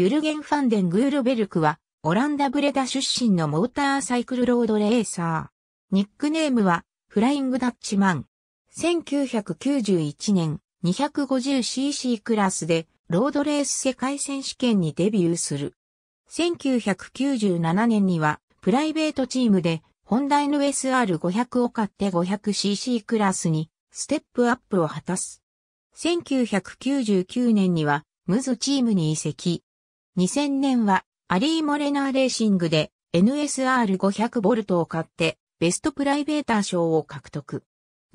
ユルゲン・ファンデン・グールベルクは、オランダブレダ出身のモーターサイクルロードレーサー。ニックネームは、フライング・ダッチマン。1991年、250cc クラスで、ロードレース世界選手権にデビューする。1997年には、プライベートチームで、ホンダ NSR500 を買って 500cc クラスに、ステップアップを果たす。1999年には、ムズチームに移籍。2000年はアリー・モレナーレーシングで NSR500 ボルトを買ってベストプライベーター賞を獲得。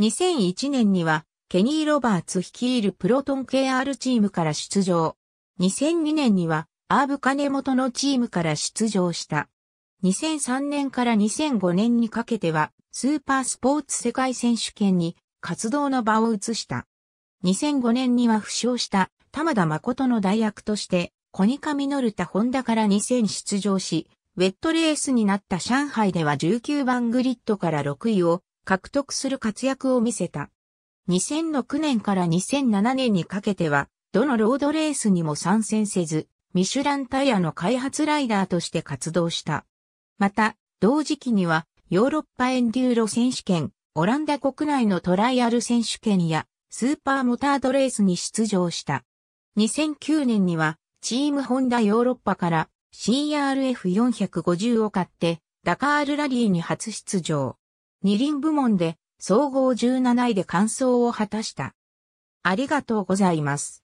2001年にはケニー・ロバーツ率いるプロトン KR チームから出場。2002年にはアーブカネモトのチームから出場した。2003年から2005年にかけてはスーパースポーツ世界選手権に活動の場を移した。2005年には負傷した玉田誠の代役としてコニカミノルタホンダから2戦出場し、ウェットレースになった上海では19番グリッドから6位を獲得する活躍を見せた。2006年から2007年にかけては、どのロードレースにも参戦せず、ミシュランタイヤの開発ライダーとして活動した。また、同時期には、ヨーロッパエンデューロ選手権、オランダ国内のトライアル選手権や、スーパーモタードレースに出場した。2009年には、チームホンダヨーロッパから CRF450 を買って、ダカールラリーに初出場。二輪部門で総合17位で完走を果たした。ありがとうございます。